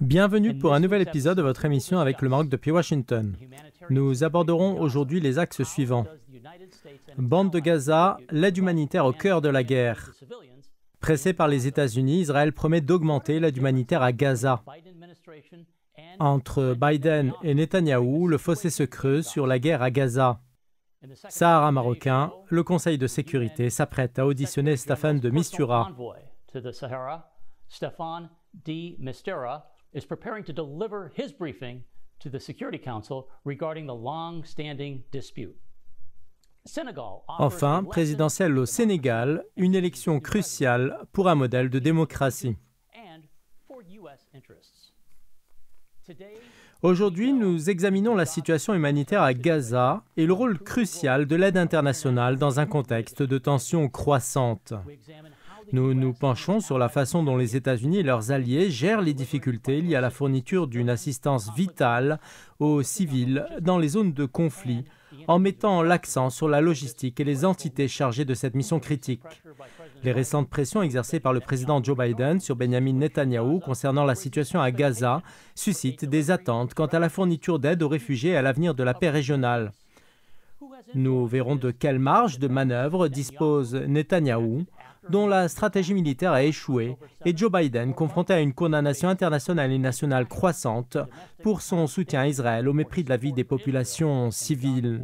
Bienvenue pour un nouvel épisode de votre émission avec le Maroc depuis Washington. Nous aborderons aujourd'hui les axes suivants. Bande de Gaza, l'aide humanitaire au cœur de la guerre. Pressé par les États-Unis, Israël promet d'augmenter l'aide humanitaire à Gaza. Entre Biden et Netanyahou, le fossé se creuse sur la guerre à Gaza. Sahara marocain, le Conseil de sécurité s'apprête à auditionner Stéphane de Mistura. Enfin, présidentielle au Sénégal, une élection cruciale pour un modèle de démocratie. Aujourd'hui, nous examinons la situation humanitaire à Gaza et le rôle crucial de l'aide internationale dans un contexte de tensions croissantes. Nous nous penchons sur la façon dont les États-Unis et leurs alliés gèrent les difficultés liées à la fourniture d'une assistance vitale aux civils dans les zones de conflit, en mettant l'accent sur la logistique et les entités chargées de cette mission critique. Les récentes pressions exercées par le président Joe Biden sur Benjamin Netanyahu concernant la situation à Gaza suscitent des attentes quant à la fourniture d'aide aux réfugiés et à l'avenir de la paix régionale. Nous verrons de quelle marge de manœuvre dispose Netanyahu, dont la stratégie militaire a échoué, et Joe Biden confronté à une condamnation internationale et nationale croissante pour son soutien à Israël au mépris de la vie des populations civiles.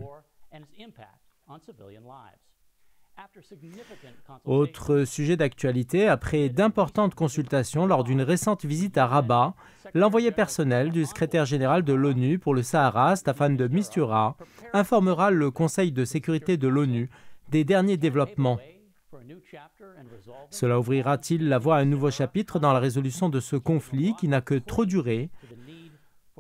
Autre sujet d'actualité, après d'importantes consultations lors d'une récente visite à Rabat, l'envoyé personnel du secrétaire général de l'ONU pour le Sahara, Staffan de Mistura, informera le Conseil de sécurité de l'ONU des derniers développements. Cela ouvrira-t-il la voie à un nouveau chapitre dans la résolution de ce conflit qui n'a que trop duré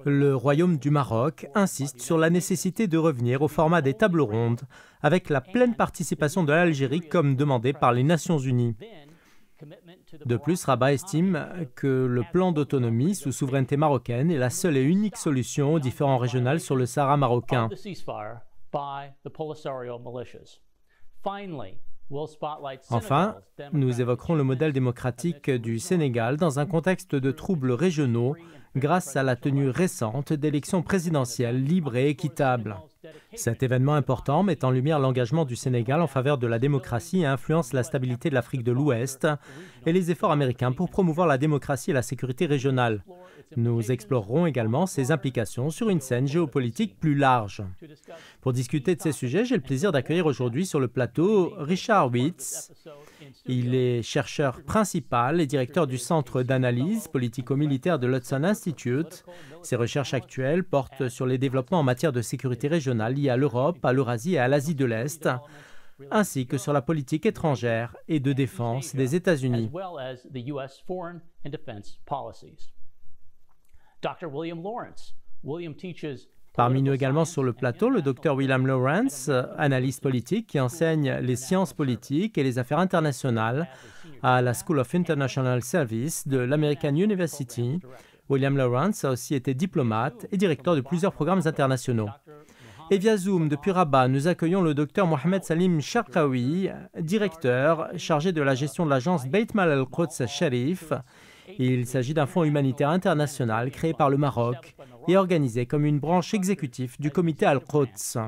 le Royaume du Maroc insiste sur la nécessité de revenir au format des tables rondes, avec la pleine participation de l'Algérie comme demandé par les Nations Unies. De plus, Rabat estime que le plan d'autonomie sous souveraineté marocaine est la seule et unique solution aux différents régionales sur le Sahara marocain. Enfin, nous évoquerons le modèle démocratique du Sénégal dans un contexte de troubles régionaux grâce à la tenue récente d'élections présidentielles libres et équitables. Cet événement important met en lumière l'engagement du Sénégal en faveur de la démocratie et influence la stabilité de l'Afrique de l'Ouest et les efforts américains pour promouvoir la démocratie et la sécurité régionale. Nous explorerons également ses implications sur une scène géopolitique plus large. Pour discuter de ces sujets, j'ai le plaisir d'accueillir aujourd'hui sur le plateau Richard Witz. Il est chercheur principal et directeur du Centre d'analyse politico-militaire de l'Hudson Institute ses recherches actuelles portent sur les développements en matière de sécurité régionale liés à l'Europe, à l'Eurasie et à l'Asie de l'Est, ainsi que sur la politique étrangère et de défense des États-Unis. Parmi nous également sur le plateau, le Dr. William Lawrence, analyste politique qui enseigne les sciences politiques et les affaires internationales à la School of International Service de l'American University William Lawrence a aussi été diplomate et directeur de plusieurs programmes internationaux. Et via Zoom, depuis Rabat, nous accueillons le docteur Mohamed Salim Sharkawi, directeur chargé de la gestion de l'agence Beit Mal al-Quds Sharif. Il s'agit d'un fonds humanitaire international créé par le Maroc et organisé comme une branche exécutive du comité al-Quds.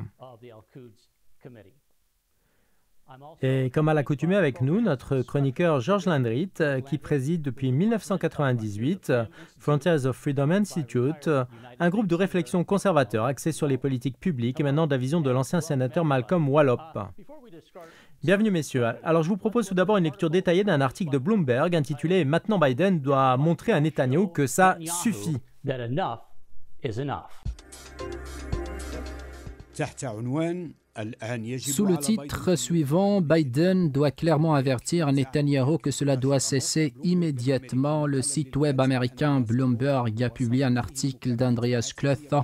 Et comme à l'accoutumée avec nous, notre chroniqueur Georges Landrit, euh, qui préside depuis 1998 euh, Frontiers of Freedom Institute, un groupe de réflexion conservateur axé sur les politiques publiques et maintenant de la vision de l'ancien sénateur Malcolm Wallop. Bienvenue messieurs. Alors je vous propose tout d'abord une lecture détaillée d'un article de Bloomberg intitulé Maintenant Biden doit montrer à Netanyahu que ça suffit. Sous le titre suivant, Biden doit clairement avertir Netanyahu que cela doit cesser immédiatement. Le site web américain Bloomberg a publié un article d'Andreas Kluth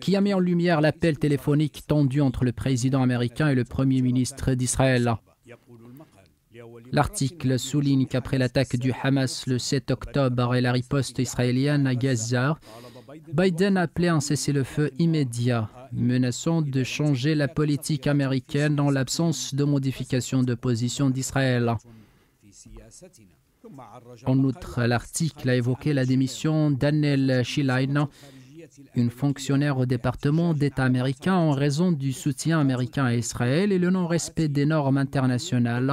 qui a mis en lumière l'appel téléphonique tendu entre le président américain et le premier ministre d'Israël. L'article souligne qu'après l'attaque du Hamas le 7 octobre et la riposte israélienne à Gaza, Biden a appelé un cessez-le-feu immédiat menaçant de changer la politique américaine en l'absence de modification de position d'Israël. En outre, l'article a évoqué la démission d'Annel Shilain, une fonctionnaire au département d'État américain en raison du soutien américain à Israël et le non-respect des normes internationales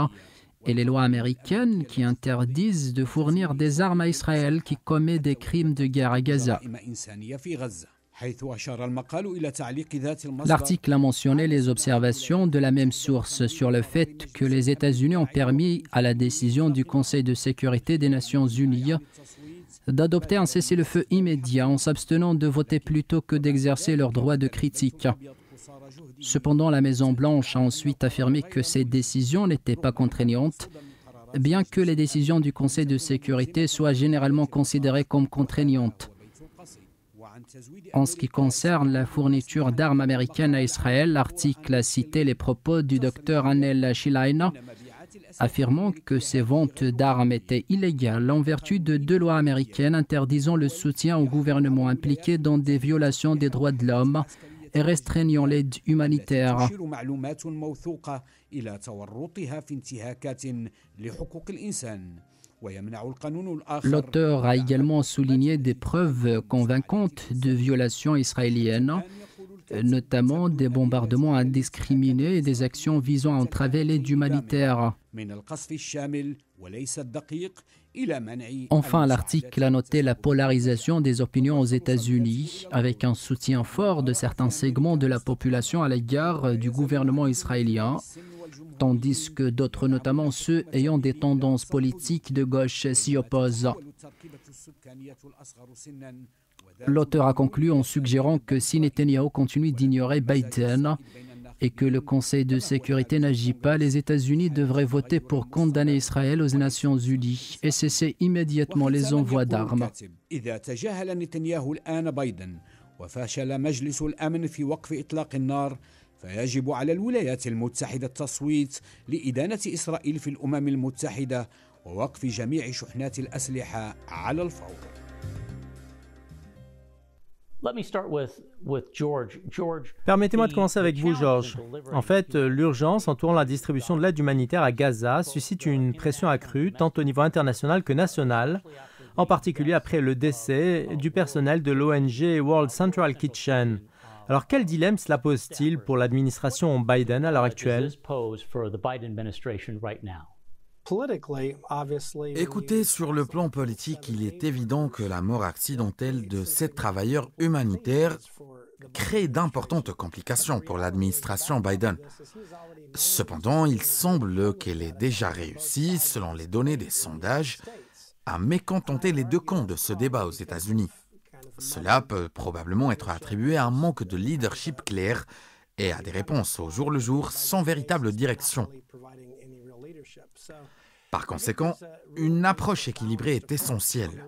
et les lois américaines qui interdisent de fournir des armes à Israël qui commet des crimes de guerre à Gaza. L'article a mentionné les observations de la même source sur le fait que les États-Unis ont permis à la décision du Conseil de sécurité des Nations Unies d'adopter un cessez-le-feu immédiat en s'abstenant de voter plutôt que d'exercer leur droit de critique. Cependant, la Maison-Blanche a ensuite affirmé que ces décisions n'étaient pas contraignantes, bien que les décisions du Conseil de sécurité soient généralement considérées comme contraignantes. En ce qui concerne la fourniture d'armes américaines à Israël, l'article a cité les propos du docteur Anel Shilaina, affirmant que ces ventes d'armes étaient illégales en vertu de deux lois américaines interdisant le soutien au gouvernement impliqué dans des violations des droits de l'homme et restreignant l'aide humanitaire. L'auteur a également souligné des preuves convaincantes de violations israéliennes, notamment des bombardements indiscriminés et des actions visant à entraver l'aide humanitaire. Enfin, l'article a noté la polarisation des opinions aux États-Unis, avec un soutien fort de certains segments de la population à l'égard du gouvernement israélien tandis que d'autres, notamment ceux ayant des tendances politiques de gauche, s'y opposent. L'auteur a conclu en suggérant que si Netanyahu continue d'ignorer Biden et que le Conseil de sécurité n'agit pas, les États-Unis devraient voter pour condamner Israël aux Nations Unies et cesser immédiatement les envois d'armes. Permettez-moi de commencer avec vous, George. En fait, l'urgence entourant la distribution de l'aide humanitaire à Gaza suscite une pression accrue, tant au niveau international que national, en particulier après le décès du personnel de l'ONG World Central Kitchen. Alors quel dilemme cela pose-t-il pour l'administration Biden à l'heure actuelle Écoutez, sur le plan politique, il est évident que la mort accidentelle de sept travailleurs humanitaires crée d'importantes complications pour l'administration Biden. Cependant, il semble qu'elle ait déjà réussi, selon les données des sondages, à mécontenter les deux camps de ce débat aux États-Unis. Cela peut probablement être attribué à un manque de leadership clair et à des réponses au jour le jour sans véritable direction. Par conséquent, une approche équilibrée est essentielle.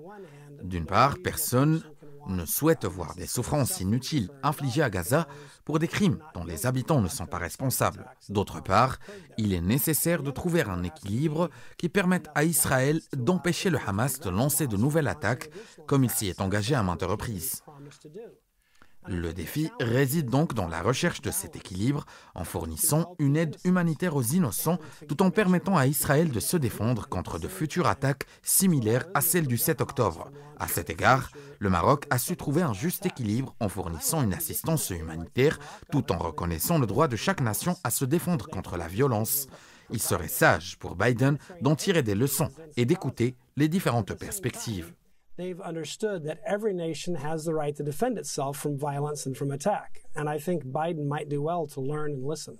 D'une part, personne ne souhaite voir des souffrances inutiles infligées à Gaza pour des crimes dont les habitants ne sont pas responsables. D'autre part, il est nécessaire de trouver un équilibre qui permette à Israël d'empêcher le Hamas de lancer de nouvelles attaques, comme il s'y est engagé à maintes reprises. Le défi réside donc dans la recherche de cet équilibre en fournissant une aide humanitaire aux innocents tout en permettant à Israël de se défendre contre de futures attaques similaires à celles du 7 octobre. À cet égard, le Maroc a su trouver un juste équilibre en fournissant une assistance humanitaire tout en reconnaissant le droit de chaque nation à se défendre contre la violence. Il serait sage pour Biden d'en tirer des leçons et d'écouter les différentes perspectives they've understood that every nation has the right to defend itself from violence and from attack. And I think Biden might do well to learn and listen.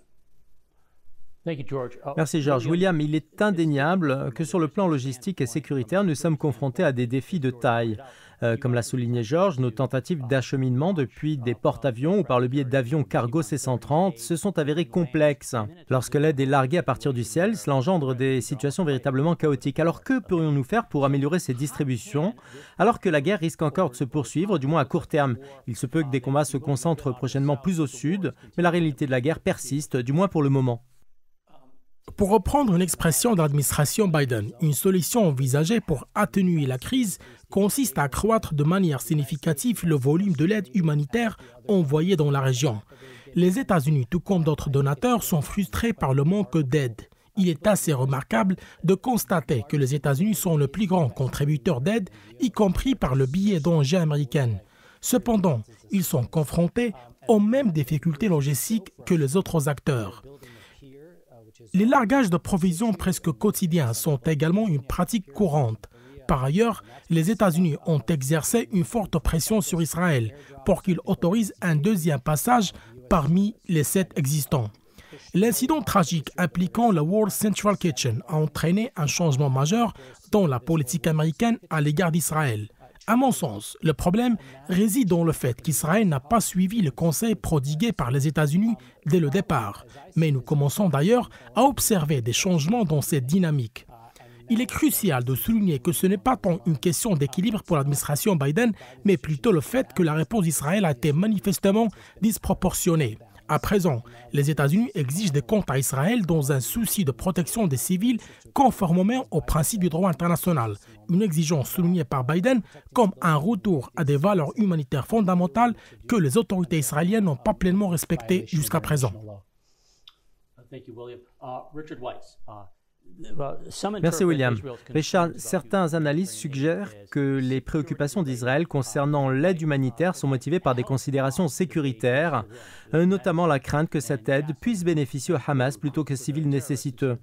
Uh, Merci George. William, il est indéniable que sur le plan logistique et sécuritaire, nous sommes confrontés à des défis de taille. Euh, comme l'a souligné Georges, nos tentatives d'acheminement depuis des porte-avions ou par le biais d'avions cargo C-130 se sont avérées complexes. Lorsque l'aide est larguée à partir du ciel, cela engendre des situations véritablement chaotiques. Alors que pourrions-nous faire pour améliorer ces distributions alors que la guerre risque encore de se poursuivre, du moins à court terme Il se peut que des combats se concentrent prochainement plus au sud, mais la réalité de la guerre persiste, du moins pour le moment. Pour reprendre une expression de Biden, une solution envisagée pour atténuer la crise consiste à accroître de manière significative le volume de l'aide humanitaire envoyée dans la région. Les États-Unis, tout comme d'autres donateurs, sont frustrés par le manque d'aide. Il est assez remarquable de constater que les États-Unis sont le plus grand contributeur d'aide, y compris par le billet d'engins américain. Cependant, ils sont confrontés aux mêmes difficultés logistiques que les autres acteurs. Les largages de provisions presque quotidiens sont également une pratique courante. Par ailleurs, les États-Unis ont exercé une forte pression sur Israël pour qu'il autorise un deuxième passage parmi les sept existants. L'incident tragique impliquant la World Central Kitchen a entraîné un changement majeur dans la politique américaine à l'égard d'Israël. À mon sens, le problème réside dans le fait qu'Israël n'a pas suivi le conseil prodigué par les États-Unis dès le départ, mais nous commençons d'ailleurs à observer des changements dans cette dynamique. Il est crucial de souligner que ce n'est pas tant une question d'équilibre pour l'administration Biden, mais plutôt le fait que la réponse d'Israël a été manifestement disproportionnée. À présent, les États-Unis exigent des comptes à Israël dans un souci de protection des civils conformément aux principes du droit international, une exigence soulignée par Biden comme un retour à des valeurs humanitaires fondamentales que les autorités israéliennes n'ont pas pleinement respectées jusqu'à présent. Thank William. Uh, Richard Weiss, uh, Merci William. Richard, certains analystes suggèrent que les préoccupations d'Israël concernant l'aide humanitaire sont motivées par des considérations sécuritaires, euh, notamment la crainte que cette aide puisse bénéficier au Hamas plutôt que civils nécessiteux.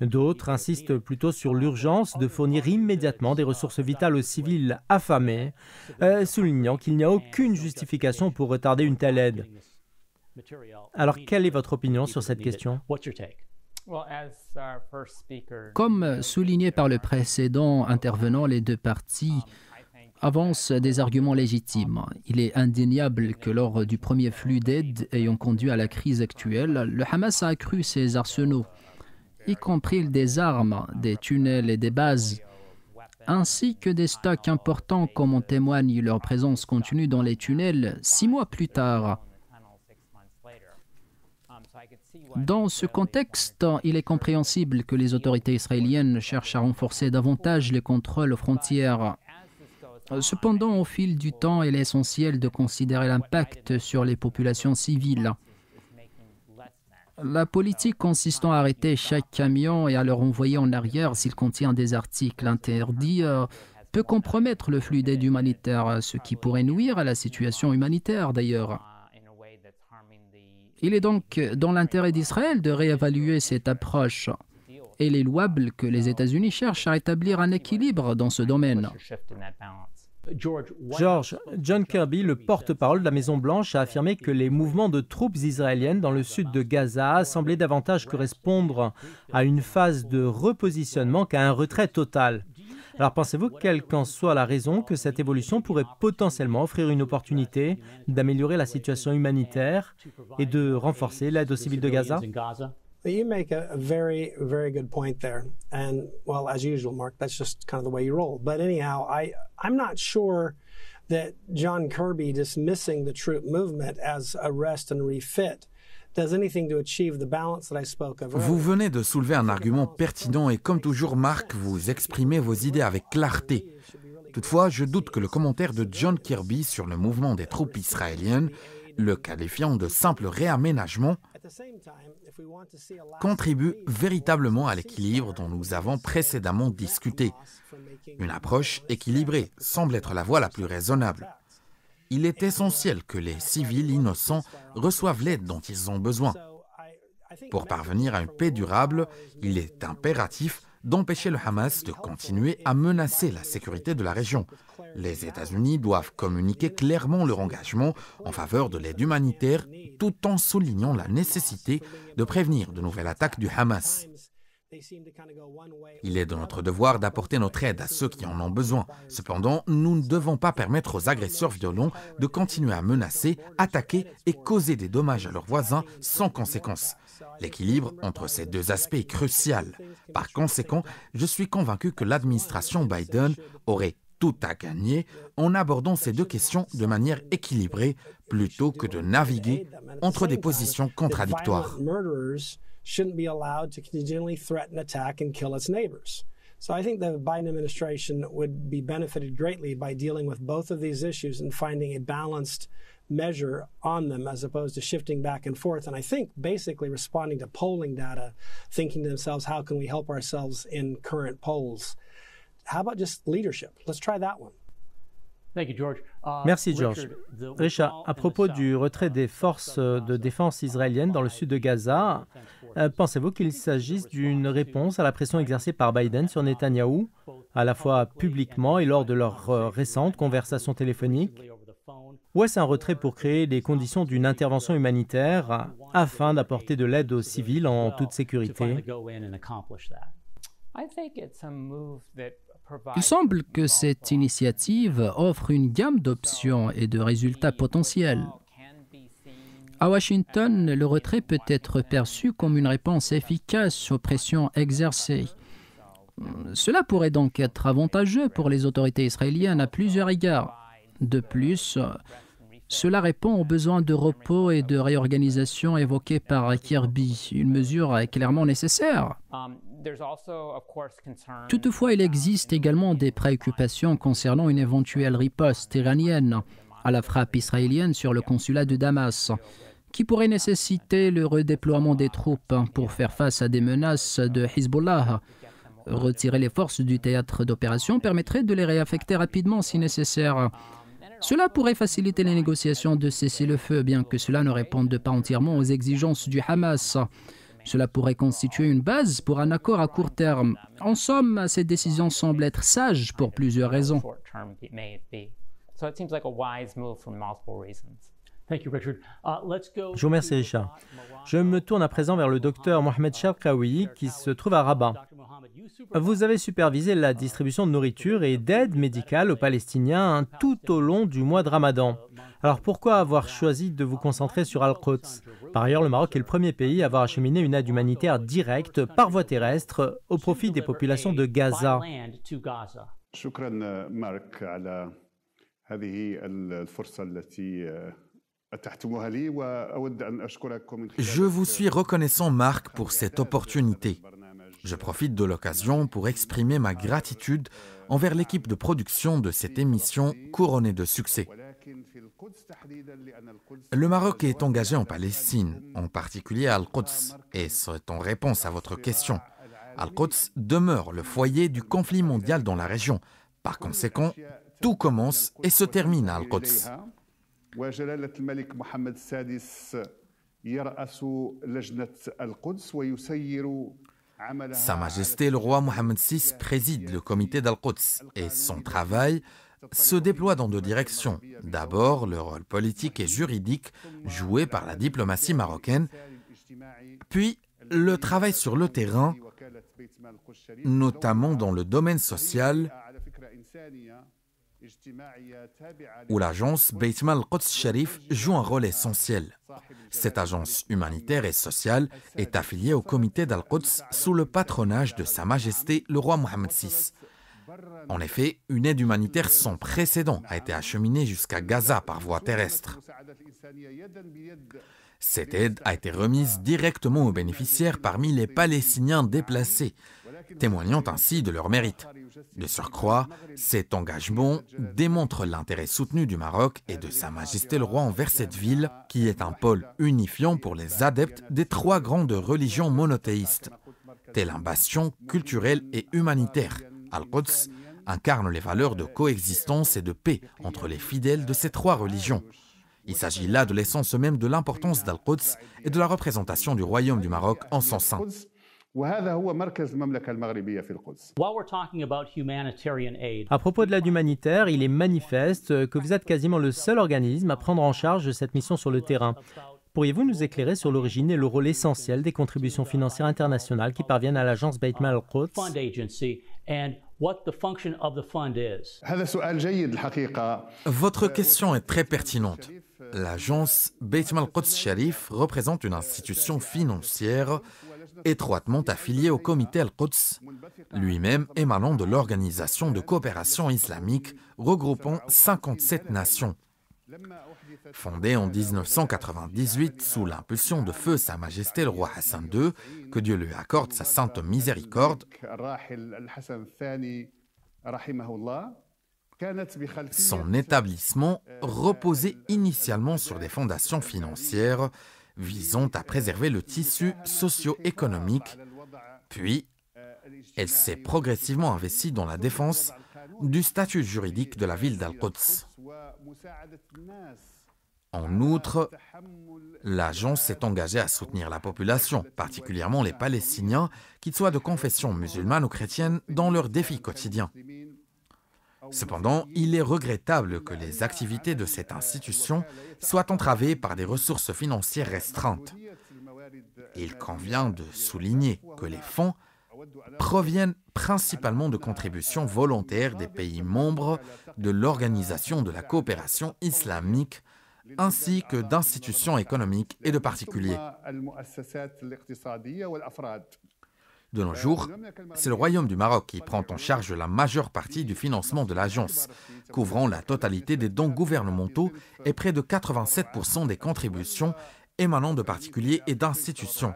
D'autres insistent plutôt sur l'urgence de fournir immédiatement des ressources vitales aux civils affamés, euh, soulignant qu'il n'y a aucune justification pour retarder une telle aide. Alors, quelle est votre opinion sur cette question comme souligné par le précédent um, intervenant, les deux parties um, avancent des arguments légitimes. Um, Il est indéniable que lors du premier flux d'aide ayant conduit à la crise actuelle, le Hamas a accru ses arsenaux, y compris des armes, des tunnels et des bases, ainsi que des stocks importants comme en témoigne leur présence continue dans les tunnels six mois plus tard. Dans ce contexte, il est compréhensible que les autorités israéliennes cherchent à renforcer davantage les contrôles aux frontières. Cependant, au fil du temps, il est essentiel de considérer l'impact sur les populations civiles. La politique consistant à arrêter chaque camion et à le renvoyer en arrière s'il contient des articles interdits peut compromettre le flux d'aide humanitaire, ce qui pourrait nuire à la situation humanitaire d'ailleurs. Il est donc dans l'intérêt d'Israël de réévaluer cette approche. Et il est louable que les États-Unis cherchent à établir un équilibre dans ce domaine. George, John Kirby, le porte-parole de la Maison-Blanche, a affirmé que les mouvements de troupes israéliennes dans le sud de Gaza semblaient davantage correspondre à une phase de repositionnement qu'à un retrait total. Alors pensez-vous, quelle qu'en soit la raison, que cette évolution pourrait potentiellement offrir une opportunité d'améliorer la situation humanitaire et de renforcer l'aide aux civils de Gaza You make a very, very good point there. And, well, as usual, Mark, that's just kind of the way you roll. But anyhow, ne I'm not sure that John Kirby dismissing the troop movement as a rest and refit vous venez de soulever un argument pertinent et comme toujours, Marc, vous exprimez vos idées avec clarté. Toutefois, je doute que le commentaire de John Kirby sur le mouvement des troupes israéliennes, le qualifiant de simple réaménagement, contribue véritablement à l'équilibre dont nous avons précédemment discuté. Une approche équilibrée semble être la voie la plus raisonnable il est essentiel que les civils innocents reçoivent l'aide dont ils ont besoin. Pour parvenir à une paix durable, il est impératif d'empêcher le Hamas de continuer à menacer la sécurité de la région. Les États-Unis doivent communiquer clairement leur engagement en faveur de l'aide humanitaire tout en soulignant la nécessité de prévenir de nouvelles attaques du Hamas. Il est de notre devoir d'apporter notre aide à ceux qui en ont besoin. Cependant, nous ne devons pas permettre aux agresseurs violents de continuer à menacer, attaquer et causer des dommages à leurs voisins sans conséquence. L'équilibre entre ces deux aspects est crucial. Par conséquent, je suis convaincu que l'administration Biden aurait tout à gagner en abordant ces deux questions de manière équilibrée plutôt que de naviguer entre des positions contradictoires. shouldn't be allowed to continually threaten, attack, and kill its neighbors. So I think the Biden administration would be benefited greatly by dealing with both of these issues and finding a balanced measure on them as opposed to shifting back and forth. And I think basically responding to polling data, thinking to themselves, how can we help ourselves in current polls? How about just leadership? Let's try that one. Uh, Merci George. Richard, à propos du retrait des forces euh, de défense israéliennes dans le sud de Gaza, euh, pensez-vous qu'il s'agisse d'une réponse à la pression exercée par Biden sur uh, Netanyahou, à la fois publiquement et lors de leur euh, récente uh, conversation téléphonique Ou est-ce un retrait pour créer les conditions d'une intervention humanitaire afin d'apporter de l'aide aux civils en toute sécurité il semble que cette initiative offre une gamme d'options et de résultats potentiels. À Washington, le retrait peut être perçu comme une réponse efficace aux pressions exercées. Cela pourrait donc être avantageux pour les autorités israéliennes à plusieurs égards. De plus, cela répond aux besoins de repos et de réorganisation évoqués par Kirby, une mesure clairement nécessaire. Um, Toutefois, il existe également des préoccupations concernant une éventuelle riposte iranienne à la frappe israélienne sur le consulat de Damas, qui pourrait nécessiter le redéploiement des troupes pour faire face à des menaces de Hezbollah. Retirer les forces du théâtre d'opération permettrait de les réaffecter rapidement si nécessaire. Cela pourrait faciliter les négociations de cesser le feu, bien que cela ne réponde pas entièrement aux exigences du Hamas. Cela pourrait constituer une base pour un accord à court terme. En somme, ces décisions semblent être sages pour plusieurs raisons. Uh, Je vous remercie, Richard. Uh, Je me tourne à présent vers le docteur Mohamed Sharkawi qui se trouve à Rabat. Vous avez supervisé la distribution de uh, nourriture et d'aide médicale aux Palestiniens hein, tout au long du mois de Ramadan. Alors pourquoi avoir choisi de vous concentrer sur Al-Quds Par ailleurs, le Maroc est le premier pays à avoir acheminé une aide humanitaire directe par voie terrestre au profit des populations de Gaza. Merci, Marc, je vous suis reconnaissant, Marc, pour cette opportunité. Je profite de l'occasion pour exprimer ma gratitude envers l'équipe de production de cette émission couronnée de succès. Le Maroc est engagé en Palestine, en particulier à Al-Quds, et c'est en réponse à votre question. Al-Quds demeure le foyer du conflit mondial dans la région. Par conséquent, tout commence et se termine à Al-Quds. Sa Majesté le roi Mohamed VI préside le comité d'Al-Quds et son travail se déploie dans deux directions. D'abord, le rôle politique et juridique joué par la diplomatie marocaine, puis le travail sur le terrain, notamment dans le domaine social, où l'agence Beit al-Quds Sharif joue un rôle essentiel. Cette agence humanitaire et sociale est affiliée au comité d'Al-Quds sous le patronage de Sa Majesté le roi Mohamed VI. En effet, une aide humanitaire sans précédent a été acheminée jusqu'à Gaza par voie terrestre. Cette aide a été remise directement aux bénéficiaires parmi les Palestiniens déplacés, témoignant ainsi de leur mérite. De surcroît, cet engagement démontre l'intérêt soutenu du Maroc et de Sa Majesté le Roi envers cette ville, qui est un pôle unifiant pour les adeptes des trois grandes religions monothéistes, tel un bastion culturel et humanitaire. Al-Quds incarne les valeurs de coexistence et de paix entre les fidèles de ces trois religions. Il s'agit là de l'essence même de l'importance d'Al-Quds et de la représentation du royaume du Maroc en son sein. À propos de l'aide humanitaire, il est manifeste que vous êtes quasiment le seul organisme à prendre en charge cette mission sur le terrain. Pourriez-vous nous éclairer sur l'origine et le rôle essentiel des contributions financières internationales qui parviennent à l'agence Beit al-Quds Votre question est très pertinente. L'agence Beit quds Sharif représente une institution financière étroitement affiliée au comité Al-Quds, lui-même émanant de l'organisation de coopération islamique regroupant 57 nations. Fondée en 1998 sous l'impulsion de feu Sa Majesté le roi Hassan II, que Dieu lui accorde sa sainte miséricorde, son établissement reposait initialement sur des fondations financières visant à préserver le tissu socio-économique, puis elle s'est progressivement investie dans la défense du statut juridique de la ville d'Al-Quds. En outre, l'agence s'est engagée à soutenir la population, particulièrement les Palestiniens, qu'ils soient de confession musulmane ou chrétienne, dans leurs défis quotidiens. Cependant, il est regrettable que les activités de cette institution soient entravées par des ressources financières restreintes. Il convient de souligner que les fonds proviennent principalement de contributions volontaires des pays membres de l'Organisation de la coopération islamique, ainsi que d'institutions économiques et de particuliers. De nos jours, c'est le Royaume du Maroc qui prend en charge la majeure partie du financement de l'agence, couvrant la totalité des dons gouvernementaux et près de 87% des contributions émanant de particuliers et d'institutions.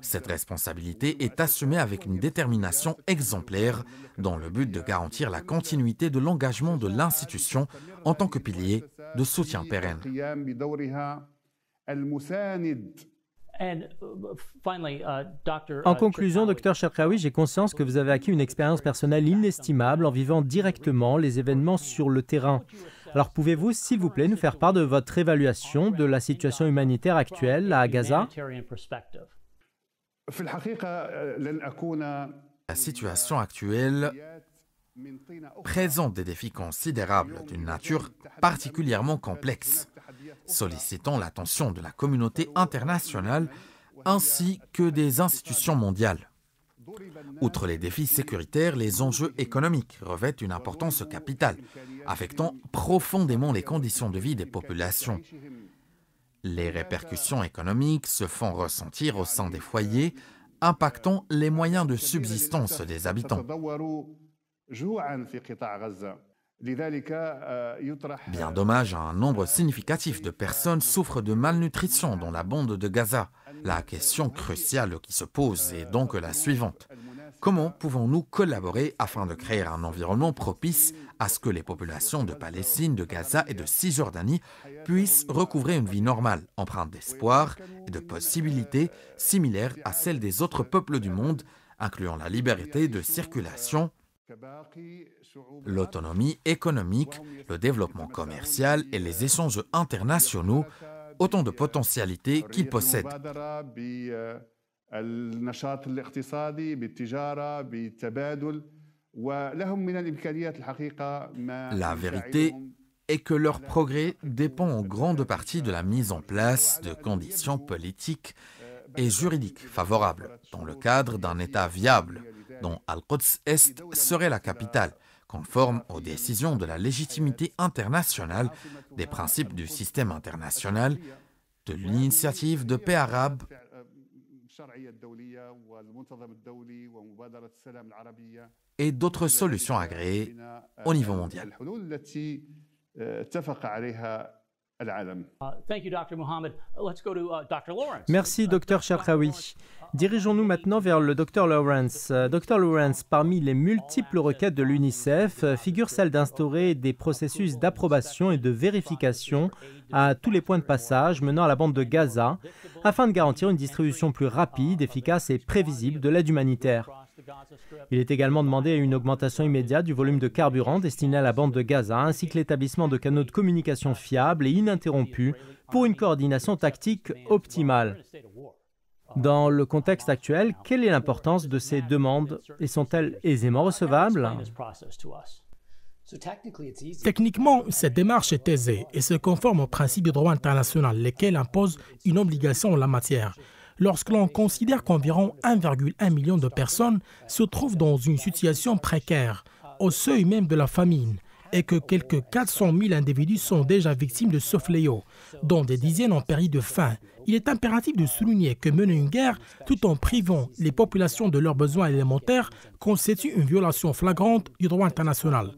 Cette responsabilité est assumée avec une détermination exemplaire dans le but de garantir la continuité de l'engagement de l'institution en tant que pilier de soutien pérenne. Uh, uh, uh, en conclusion, Dr Sharkawi, j'ai conscience que vous avez acquis une expérience personnelle inestimable en vivant directement les événements sur le terrain. Alors pouvez-vous, s'il vous plaît, nous faire part de votre évaluation de la situation humanitaire actuelle à Gaza La situation actuelle présente des défis considérables d'une nature particulièrement complexe, sollicitant l'attention de la communauté internationale ainsi que des institutions mondiales. Outre les défis sécuritaires, les enjeux économiques revêtent une importance capitale, affectant profondément les conditions de vie des populations. Les répercussions économiques se font ressentir au sein des foyers, impactant les moyens de subsistance des habitants. Bien dommage, un nombre significatif de personnes souffrent de malnutrition dans la bande de Gaza. La question cruciale qui se pose est donc la suivante. Comment pouvons-nous collaborer afin de créer un environnement propice à ce que les populations de Palestine, de Gaza et de Cisjordanie puissent recouvrer une vie normale, empreinte d'espoir et de possibilités similaires à celles des autres peuples du monde, incluant la liberté de circulation, L'autonomie économique, le développement commercial et les échanges internationaux, autant de potentialités qu'ils possèdent. La vérité est que leur progrès dépend en grande partie de la mise en place de conditions politiques et juridiques favorables dans le cadre d'un État viable dont Al-Quds Est serait la capitale, conforme aux décisions de la légitimité internationale, des principes du système international, de l'initiative de paix arabe et d'autres solutions agréées au niveau mondial. Merci, uh, Dr. Sharkawi. Dirigeons-nous maintenant vers le docteur Lawrence. Uh, Dr. Lawrence, parmi les multiples requêtes de l'UNICEF, uh, figure celle d'instaurer des processus d'approbation et de vérification à tous les points de passage menant à la bande de Gaza, afin de garantir une distribution plus rapide, efficace et prévisible de l'aide humanitaire. Il est également demandé une augmentation immédiate du volume de carburant destiné à la bande de Gaza, ainsi que l'établissement de canaux de communication fiables et ininterrompus pour une coordination tactique optimale. Dans le contexte actuel, quelle est l'importance de ces demandes et sont-elles aisément recevables Techniquement, cette démarche est aisée et se conforme aux principes du droit international, lesquels imposent une obligation en la matière lorsque l'on considère qu'environ 1,1 million de personnes se trouvent dans une situation précaire, au seuil même de la famine, et que quelques 400 000 individus sont déjà victimes de ce fléau, dont des dizaines ont péri de faim. Il est impératif de souligner que mener une guerre tout en privant les populations de leurs besoins élémentaires constitue une violation flagrante du droit international.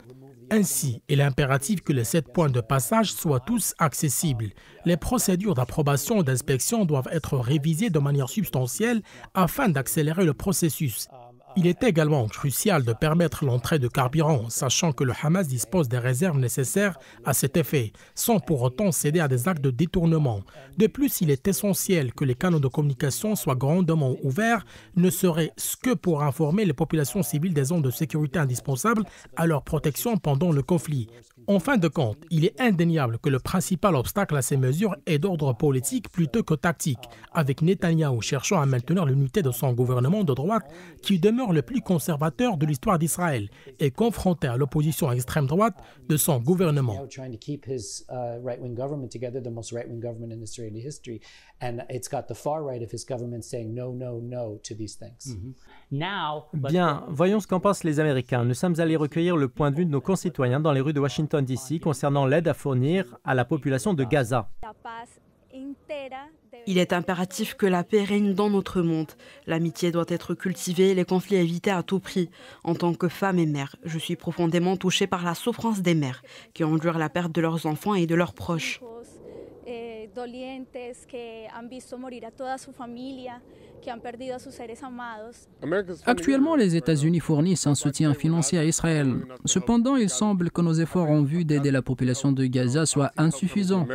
Ainsi, il est impératif que les sept points de passage soient tous accessibles. Les procédures d'approbation et d'inspection doivent être révisées de manière substantielle afin d'accélérer le processus. Il est également crucial de permettre l'entrée de carburant, sachant que le Hamas dispose des réserves nécessaires à cet effet, sans pour autant céder à des actes de détournement. De plus, il est essentiel que les canaux de communication soient grandement ouverts, ne serait-ce que pour informer les populations civiles des zones de sécurité indispensables à leur protection pendant le conflit. En fin de compte, il est indéniable que le principal obstacle à ces mesures est d'ordre politique plutôt que tactique, avec Netanyahu cherchant à maintenir l'unité de son gouvernement de droite qui demeure le plus conservateur de l'histoire d'Israël et confronté à l'opposition extrême droite de son gouvernement. Bien, voyons ce qu'en pensent les Américains. Nous sommes allés recueillir le point de vue de nos concitoyens dans les rues de Washington, D.C. concernant l'aide à fournir à la population de Gaza. Il est impératif que la paix règne dans notre monde. L'amitié doit être cultivée, les conflits évités à tout prix. En tant que femme et mère, je suis profondément touchée par la souffrance des mères qui endurent la perte de leurs enfants et de leurs proches. Actuellement, les États-Unis fournissent un soutien financier à Israël. Cependant, il semble que nos efforts en vue d'aider la population de Gaza soient insuffisants.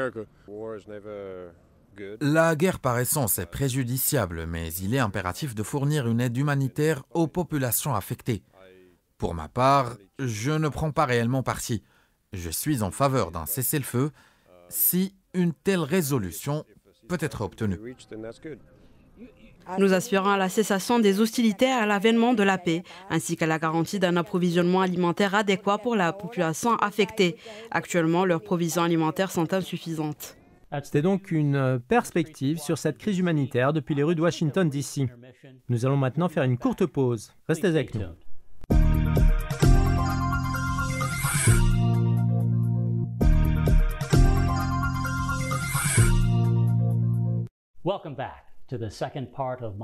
La guerre par essence est préjudiciable, mais il est impératif de fournir une aide humanitaire aux populations affectées. Pour ma part, je ne prends pas réellement parti. Je suis en faveur d'un cessez-le-feu si une telle résolution peut être obtenue. Nous à la cessation des hostilités à l'avènement de la paix, ainsi qu'à la garantie d'un approvisionnement alimentaire adéquat pour la population affectée. Actuellement, leurs provisions alimentaires sont insuffisantes. C'était donc une euh, perspective sur cette crise humanitaire depuis les rues de Washington, d'ici. Nous allons maintenant faire une courte pause. Restez avec nous.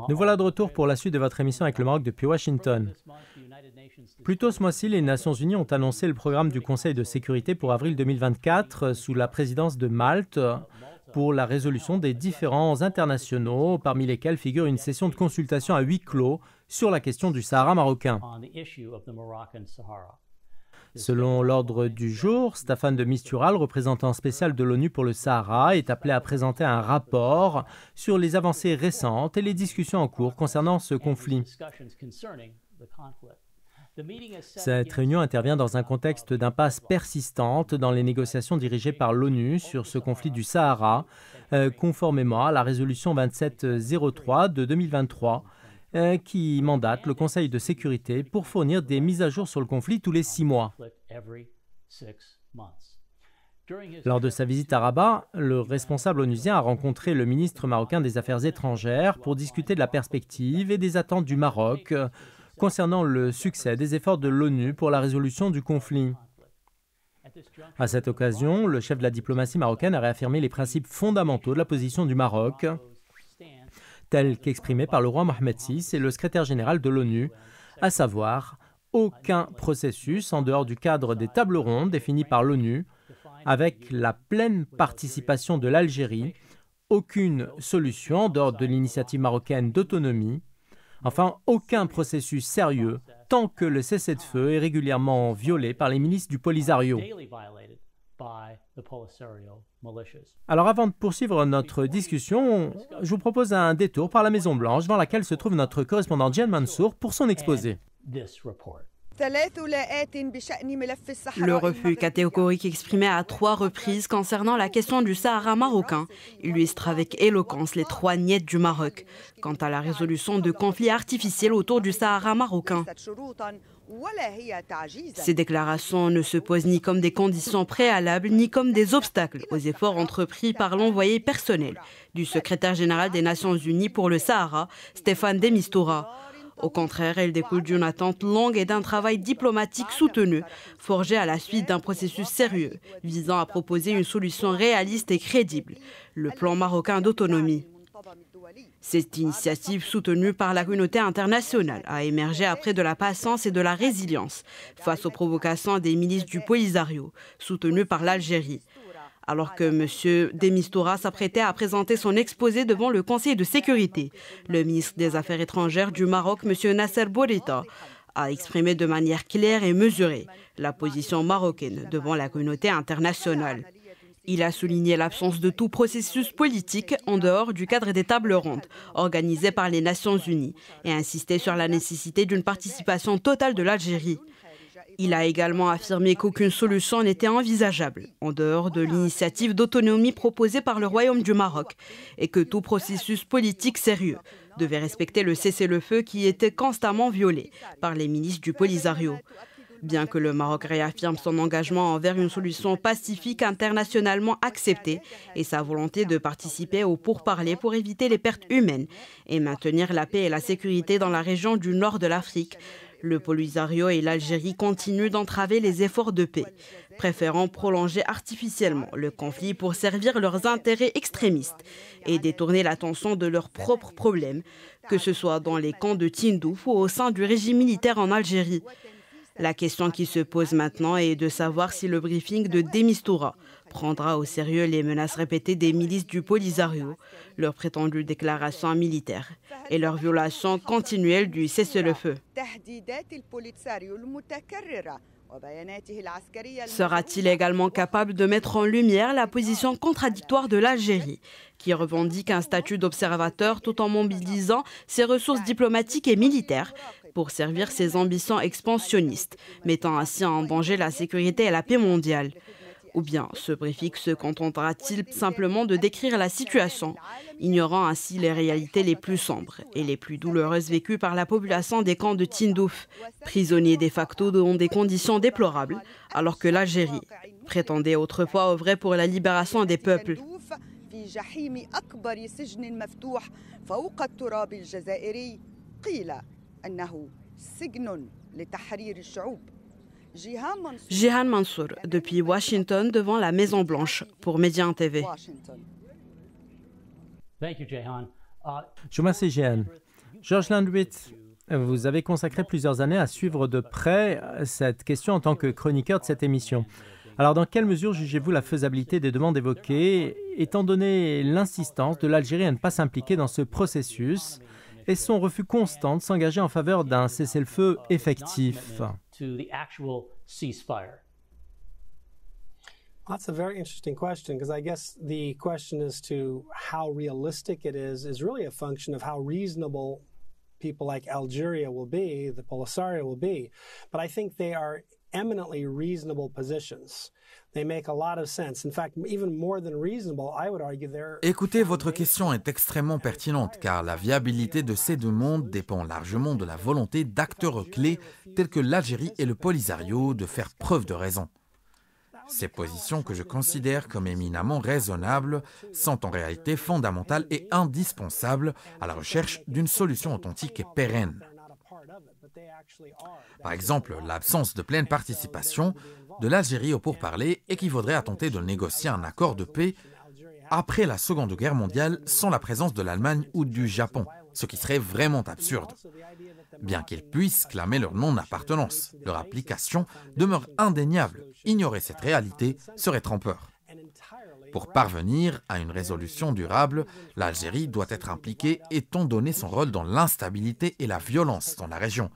Nous voilà de retour pour la suite de votre émission avec le Maroc depuis Washington. Plus tôt ce mois-ci, les Nations Unies ont annoncé le programme du Conseil de sécurité pour avril 2024 euh, sous la présidence de Malte pour la résolution des différents internationaux, parmi lesquels figure une session de consultation à huis clos sur la question du Sahara marocain. Selon l'ordre du jour, Stéphane de Mistural, représentant spécial de l'ONU pour le Sahara, est appelé à présenter un rapport sur les avancées récentes et les discussions en cours concernant ce conflit. Cette réunion intervient dans un contexte d'impasse persistante dans les négociations dirigées par l'ONU sur ce conflit du Sahara, euh, conformément à la résolution 2703 de 2023 euh, qui mandate le Conseil de sécurité pour fournir des mises à jour sur le conflit tous les six mois. Lors de sa visite à Rabat, le responsable onusien a rencontré le ministre marocain des Affaires étrangères pour discuter de la perspective et des attentes du Maroc concernant le succès des efforts de l'ONU pour la résolution du conflit. À cette occasion, le chef de la diplomatie marocaine a réaffirmé les principes fondamentaux de la position du Maroc, tels qu'exprimés par le roi Mohamed VI et le secrétaire général de l'ONU, à savoir aucun processus en dehors du cadre des tables rondes définies par l'ONU, avec la pleine participation de l'Algérie, aucune solution en dehors de l'initiative marocaine d'autonomie, Enfin, aucun processus sérieux tant que le cessez-le-feu est régulièrement violé par les milices du Polisario. Alors avant de poursuivre notre discussion, je vous propose un détour par la Maison Blanche dans laquelle se trouve notre correspondant Gian Mansour pour son exposé. Le refus catégorique exprimé à trois reprises concernant la question du Sahara marocain illustre avec éloquence les trois niettes du Maroc quant à la résolution de conflits artificiels autour du Sahara marocain. Ces déclarations ne se posent ni comme des conditions préalables ni comme des obstacles aux efforts entrepris par l'envoyé personnel du secrétaire général des Nations Unies pour le Sahara, Stéphane Demistura. Au contraire, elle découle d'une attente longue et d'un travail diplomatique soutenu, forgé à la suite d'un processus sérieux, visant à proposer une solution réaliste et crédible, le plan marocain d'autonomie. Cette initiative soutenue par la communauté internationale a émergé après de la patience et de la résilience face aux provocations des ministres du Polisario, soutenues par l'Algérie, alors que M. Demistura s'apprêtait à présenter son exposé devant le Conseil de sécurité. Le ministre des Affaires étrangères du Maroc, M. Nasser Bourita, a exprimé de manière claire et mesurée la position marocaine devant la communauté internationale. Il a souligné l'absence de tout processus politique en dehors du cadre des tables rondes organisées par les Nations Unies et insisté sur la nécessité d'une participation totale de l'Algérie. Il a également affirmé qu'aucune solution n'était envisageable en dehors de l'initiative d'autonomie proposée par le Royaume du Maroc et que tout processus politique sérieux devait respecter le cessez-le-feu qui était constamment violé par les ministres du Polisario. Bien que le Maroc réaffirme son engagement envers une solution pacifique internationalement acceptée et sa volonté de participer au pourparlers pour éviter les pertes humaines et maintenir la paix et la sécurité dans la région du nord de l'Afrique, le Polisario et l'Algérie continuent d'entraver les efforts de paix, préférant prolonger artificiellement le conflit pour servir leurs intérêts extrémistes et détourner l'attention de leurs propres problèmes, que ce soit dans les camps de Tindouf ou au sein du régime militaire en Algérie. La question qui se pose maintenant est de savoir si le briefing de Demistoura prendra au sérieux les menaces répétées des milices du Polisario, leurs prétendues déclarations militaires et leurs violations continuelle du cessez-le-feu. Sera-t-il également capable de mettre en lumière la position contradictoire de l'Algérie, qui revendique un statut d'observateur tout en mobilisant ses ressources diplomatiques et militaires pour servir ses ambitions expansionnistes, mettant ainsi en danger la sécurité et la paix mondiale ou bien ce préfixe se contentera-t-il simplement de décrire la situation, ignorant ainsi les réalités les plus sombres et les plus douloureuses vécues par la population des camps de Tindouf, prisonniers de facto dans des conditions déplorables, alors que l'Algérie prétendait autrefois œuvrer pour la libération des peuples. Jehan Mansour, depuis Washington, devant la Maison-Blanche, pour Média TV. Je vous remercie, Jihan. Georges Landwitz, vous avez consacré plusieurs années à suivre de près cette question en tant que chroniqueur de cette émission. Alors, dans quelle mesure jugez-vous la faisabilité des demandes évoquées, étant donné l'insistance de l'Algérie à ne pas s'impliquer dans ce processus et son refus constant de s'engager en faveur d'un cessez-le-feu effectif. That's a very interesting question because I guess the question as to how realistic it is is really a function of how reasonable people like Algeria will be, the Polisario will be. But I think they are Écoutez, votre question est extrêmement pertinente car la viabilité de ces deux mondes dépend largement de la volonté d'acteurs clés tels que l'Algérie et le Polisario de faire preuve de raison. Ces positions que je considère comme éminemment raisonnables sont en réalité fondamentales et indispensables à la recherche d'une solution authentique et pérenne. Par exemple, l'absence de pleine participation de l'Algérie au pourparlers équivaudrait à tenter de négocier un accord de paix après la Seconde Guerre mondiale sans la présence de l'Allemagne ou du Japon, ce qui serait vraiment absurde. Bien qu'ils puissent clamer leur non-appartenance, leur application demeure indéniable. Ignorer cette réalité serait trompeur. Pour parvenir à une résolution durable, l'Algérie doit être impliquée étant donné son rôle dans l'instabilité et la violence dans la région.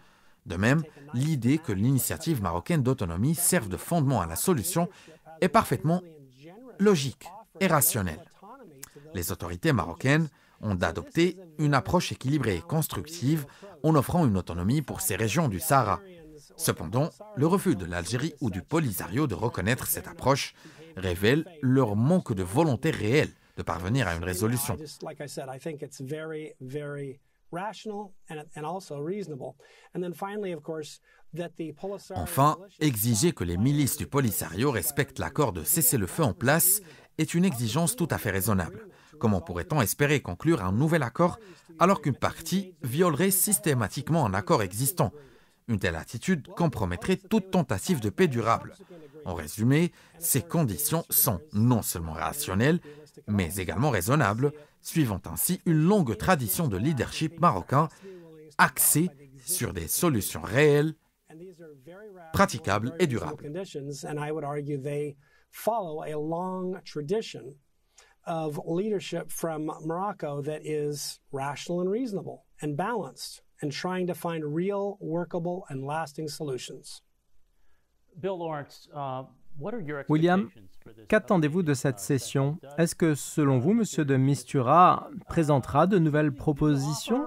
De même, l'idée que l'initiative marocaine d'autonomie serve de fondement à la solution est parfaitement logique et rationnelle. Les autorités marocaines ont adopté une approche équilibrée et constructive en offrant une autonomie pour ces régions du Sahara. Cependant, le refus de l'Algérie ou du Polisario de reconnaître cette approche révèle leur manque de volonté réelle de parvenir à une résolution. Enfin, exiger que les milices du Polisario respectent l'accord de cesser le feu en place est une exigence tout à fait raisonnable. Comment pourrait-on espérer conclure un nouvel accord alors qu'une partie violerait systématiquement un accord existant Une telle attitude compromettrait toute tentative de paix durable. En résumé, ces conditions sont non seulement rationnelles, mais également raisonnables, suivant ainsi une longue tradition de leadership marocain axée sur des solutions réelles, praticables et durables. trying to find and lasting solutions. Euh, William, qu'attendez-vous de cette uh, session Est-ce que, selon vous, M. de Mistura présentera de nouvelles propositions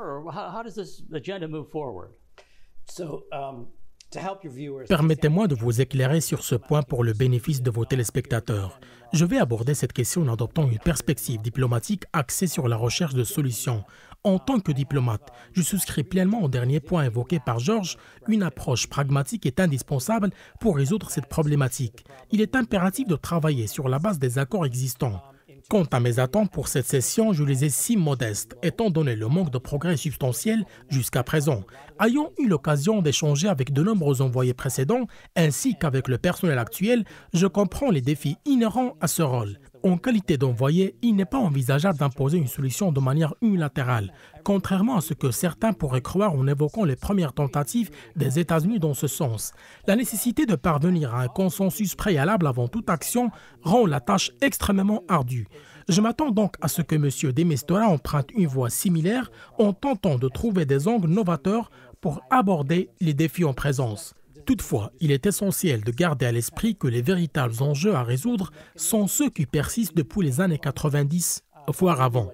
Permettez-moi de vous éclairer sur ce point pour le bénéfice de vos téléspectateurs. Je vais aborder cette question en adoptant une perspective diplomatique axée sur la recherche de solutions en tant que diplomate, je souscris pleinement au dernier point évoqué par Georges. Une approche pragmatique est indispensable pour résoudre cette problématique. Il est impératif de travailler sur la base des accords existants. Quant à mes attentes pour cette session, je les ai si modestes, étant donné le manque de progrès substantiel jusqu'à présent. Ayant eu l'occasion d'échanger avec de nombreux envoyés précédents, ainsi qu'avec le personnel actuel, je comprends les défis inhérents à ce rôle. En qualité d'envoyé, il n'est pas envisageable d'imposer une solution de manière unilatérale, contrairement à ce que certains pourraient croire en évoquant les premières tentatives des États-Unis dans ce sens. La nécessité de parvenir à un consensus préalable avant toute action rend la tâche extrêmement ardue. Je m'attends donc à ce que M. Demestora emprunte une voie similaire en tentant de trouver des angles novateurs pour aborder les défis en présence. Toutefois, il est essentiel de garder à l'esprit que les véritables enjeux à résoudre sont ceux qui persistent depuis les années 90, voire avant.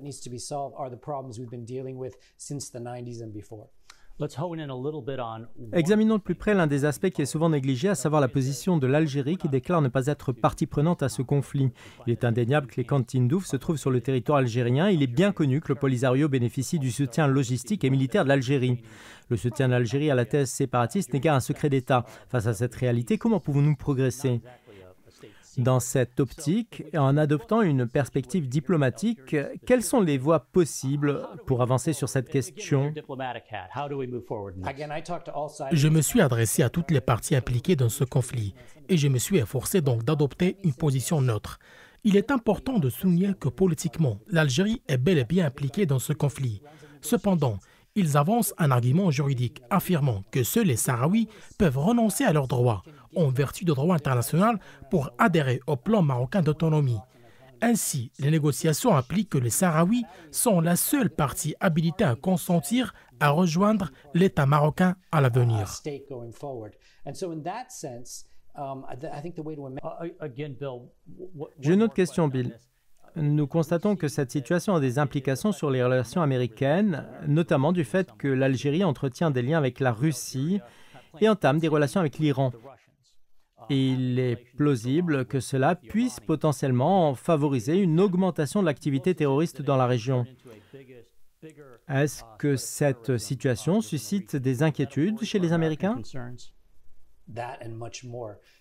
Examinons de plus près l'un des aspects qui est souvent négligé, à savoir la position de l'Algérie qui déclare ne pas être partie prenante à ce conflit. Il est indéniable que les cantines d'Ouf se trouvent sur le territoire algérien. Il est bien connu que le Polisario bénéficie du soutien logistique et militaire de l'Algérie. Le soutien de l'Algérie à la thèse séparatiste n'est qu'un secret d'État. Face à cette réalité, comment pouvons-nous progresser dans cette optique, en adoptant une perspective diplomatique, quelles sont les voies possibles pour avancer sur cette question Je me suis adressé à toutes les parties impliquées dans ce conflit et je me suis efforcé donc d'adopter une position neutre. Il est important de souligner que politiquement, l'Algérie est bel et bien impliquée dans ce conflit. Cependant, ils avancent un argument juridique affirmant que seuls les Sahraouis peuvent renoncer à leurs droits en vertu de droit international pour adhérer au plan marocain d'autonomie. Ainsi, les négociations impliquent que les Sahraouis sont la seule partie habilitée à consentir à rejoindre l'État marocain à l'avenir. J'ai une autre question, Bill nous constatons que cette situation a des implications sur les relations américaines, notamment du fait que l'Algérie entretient des liens avec la Russie et entame des relations avec l'Iran. Il est plausible que cela puisse potentiellement favoriser une augmentation de l'activité terroriste dans la région. Est-ce que cette situation suscite des inquiétudes chez les Américains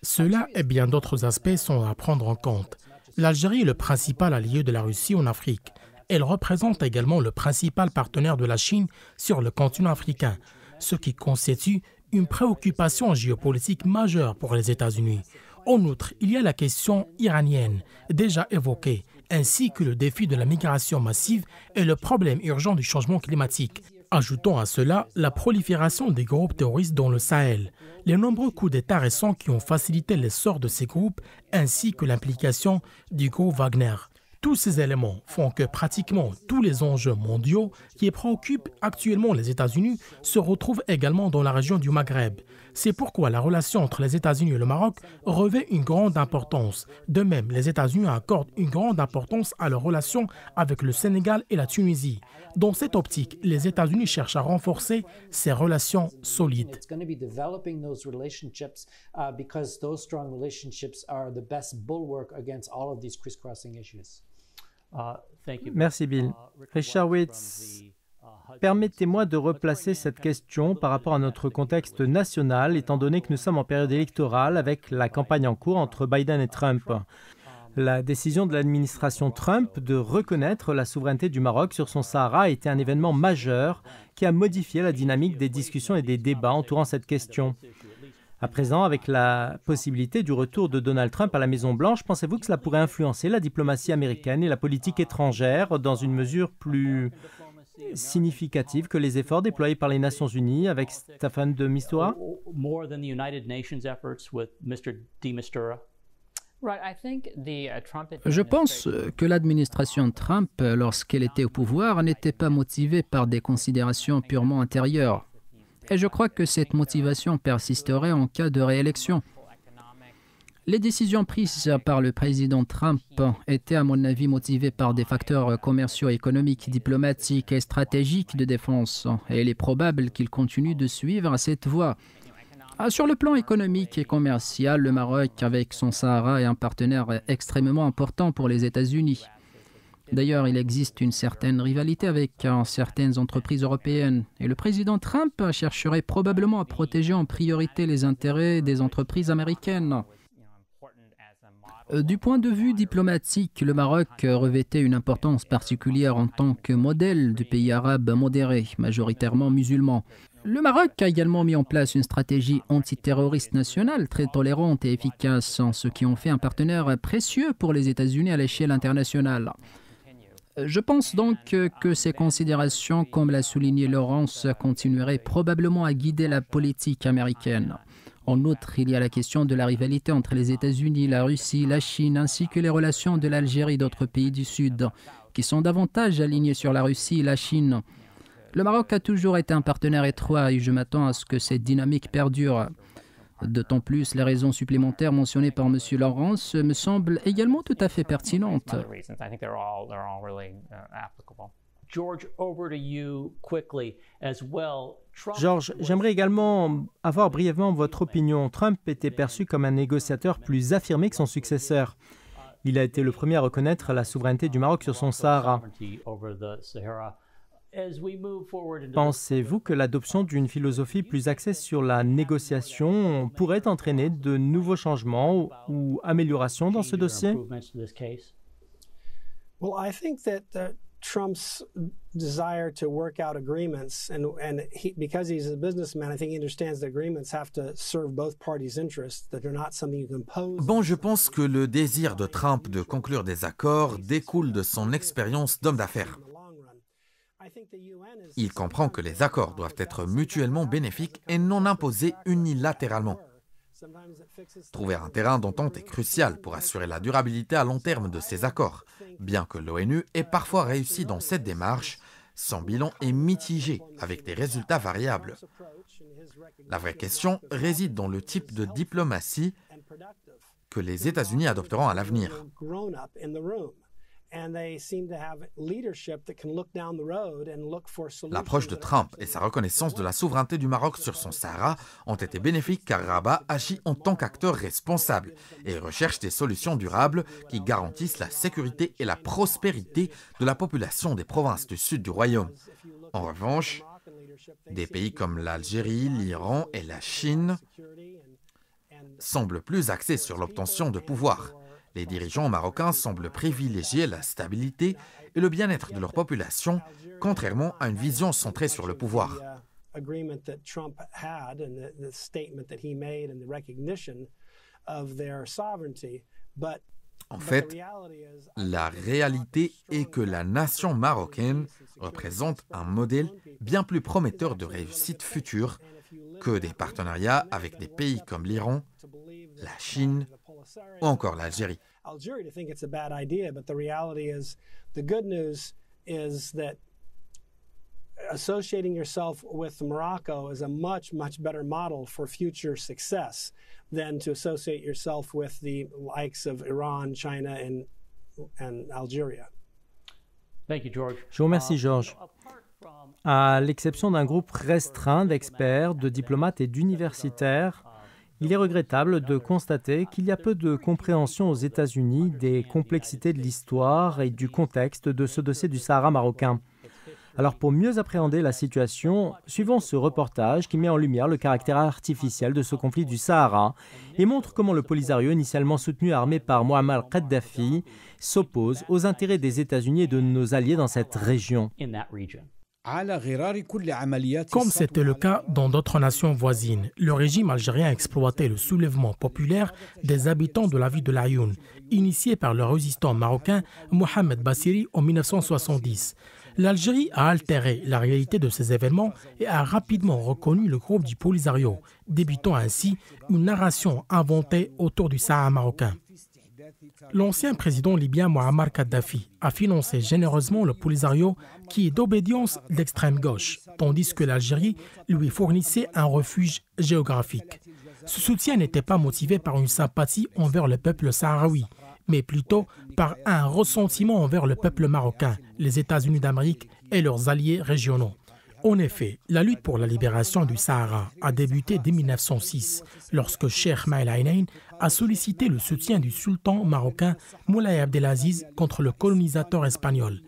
Cela et bien d'autres aspects sont à prendre en compte. L'Algérie est le principal allié de la Russie en Afrique. Elle représente également le principal partenaire de la Chine sur le continent africain, ce qui constitue une préoccupation géopolitique majeure pour les États-Unis. En outre, il y a la question iranienne, déjà évoquée, ainsi que le défi de la migration massive et le problème urgent du changement climatique. Ajoutons à cela la prolifération des groupes terroristes dans le Sahel, les nombreux coups d'État récents qui ont facilité l'essor de ces groupes ainsi que l'implication du groupe Wagner. Tous ces éléments font que pratiquement tous les enjeux mondiaux qui préoccupent actuellement les États-Unis se retrouvent également dans la région du Maghreb, c'est pourquoi la relation entre les États-Unis et le Maroc revêt une grande importance. De même, les États-Unis accordent une grande importance à leurs relations avec le Sénégal et la Tunisie. Dans cette optique, les États-Unis cherchent à renforcer ces relations solides. Merci Bill. Uh, Richard Permettez-moi de replacer cette question par rapport à notre contexte national, étant donné que nous sommes en période électorale avec la campagne en cours entre Biden et Trump. La décision de l'administration Trump de reconnaître la souveraineté du Maroc sur son Sahara a été un événement majeur qui a modifié la dynamique des discussions et des débats entourant cette question. À présent, avec la possibilité du retour de Donald Trump à la Maison-Blanche, pensez-vous que cela pourrait influencer la diplomatie américaine et la politique étrangère dans une mesure plus significative que les efforts déployés par les Nations Unies avec Stéphane de Mistura uh, je pense euh, que l'administration Trump, euh, lorsqu'elle était au pouvoir, n'était pas motivée par des considérations purement intérieures. Et je crois que cette motivation persisterait en cas de réélection. Les décisions prises par le président Trump étaient, à mon avis, motivées par des facteurs commerciaux, économiques, diplomatiques et stratégiques de défense, et il est probable qu'il continue de suivre cette voie. Ah, sur le plan économique et commercial, le Maroc, avec son Sahara, est un partenaire extrêmement important pour les États-Unis. D'ailleurs, il existe une certaine rivalité avec hein, certaines entreprises européennes et le président Trump chercherait probablement à protéger en priorité les intérêts des entreprises américaines. Euh, du point de vue diplomatique, le Maroc euh, revêtait une importance particulière en tant que modèle du pays arabe modéré, majoritairement musulman. Le Maroc a également mis en place une stratégie antiterroriste nationale très tolérante et efficace, ce qui en fait un partenaire précieux pour les États-Unis à l'échelle internationale. Euh, je pense donc que ces considérations, comme l'a souligné Laurence, continueraient probablement à guider la politique américaine. En outre, il y a la question de la rivalité entre les États-Unis, la Russie, la Chine, ainsi que les relations de l'Algérie et d'autres pays du Sud, qui sont davantage alignés sur la Russie et la Chine. Le Maroc a toujours été un partenaire étroit et je m'attends à ce que cette dynamique perdure. D'autant plus, les raisons supplémentaires mentionnées par M. Laurence me semblent également tout à fait pertinentes. George, j'aimerais également avoir brièvement votre opinion. Trump était perçu comme un négociateur plus affirmé que son successeur. Uh, Il a été le premier à reconnaître la souveraineté du Maroc sur son uh, Sahara. Pensez-vous que l'adoption d'une philosophie plus axée sur la négociation pourrait entraîner de nouveaux changements ou améliorations dans ce dossier Trump's desire to work out agreements, and and he, because he's a businessman, I think he understands that agreements have to serve both parties' interests, that they're not something you can impose. Bon, je pense que le désir de Trump de conclure des accords découle de son expérience d'homme d'affaires. Il comprend que les accords doivent être mutuellement bénéfiques et non imposés unilatéralement. Trouver un terrain d'entente est crucial pour assurer la durabilité à long terme de ces accords, bien que l'ONU ait parfois réussi dans cette démarche, son bilan est mitigé avec des résultats variables. La vraie question réside dans le type de diplomatie que les États-Unis adopteront à l'avenir. L'approche de Trump et sa reconnaissance de la souveraineté du Maroc sur son Sahara ont été bénéfiques car Rabat agit en tant qu'acteur responsable et recherche des solutions durables qui garantissent la sécurité et la prospérité de la population des provinces du sud du royaume. En revanche, des pays comme l'Algérie, l'Iran et la Chine semblent plus axés sur l'obtention de pouvoir les dirigeants marocains semblent privilégier la stabilité et le bien-être de leur population, contrairement à une vision centrée sur le pouvoir. Uh, en fait, la réalité est que la nation marocaine représente un modèle bien plus prometteur de réussite future que des partenariats avec des pays comme l'Iran, la Chine ou encore l'Algérie. associating yourself with Morocco is a much, much better model for future success than to associate yourself with the likes of Iran, China, and, and Algeria. Thank you, George. Je vous remercie, euh, George. À l'exception d'un groupe restreint d'experts, de diplomates et d'universitaires, il est regrettable de constater qu'il y a peu de compréhension aux États-Unis des complexités de l'histoire et du contexte de ce dossier du Sahara marocain. Alors pour mieux appréhender la situation, suivons ce reportage qui met en lumière le caractère artificiel de ce conflit du Sahara et montre comment le Polisario, initialement soutenu armé par Muammar Kadhafi, s'oppose aux intérêts des États-Unis et de nos alliés dans cette région. Comme c'était le cas dans d'autres nations voisines, le régime algérien exploitait le soulèvement populaire des habitants de la ville de Laayoune, initié par le résistant marocain Mohamed Bassiri en 1970. L'Algérie a altéré la réalité de ces événements et a rapidement reconnu le groupe du Polisario, débutant ainsi une narration inventée autour du Sahara marocain. L'ancien président libyen Mohamed Kadhafi a financé généreusement le Polisario qui est d'obédience d'extrême gauche, tandis que l'Algérie lui fournissait un refuge géographique. Ce soutien n'était pas motivé par une sympathie envers le peuple sahraoui, mais plutôt par un ressentiment envers le peuple marocain, les États-Unis d'Amérique et leurs alliés régionaux. En effet, la lutte pour la libération du Sahara a débuté dès 1906, lorsque Cheikh Maïl a sollicité le soutien du sultan marocain Moulay Abdelaziz contre le colonisateur espagnol.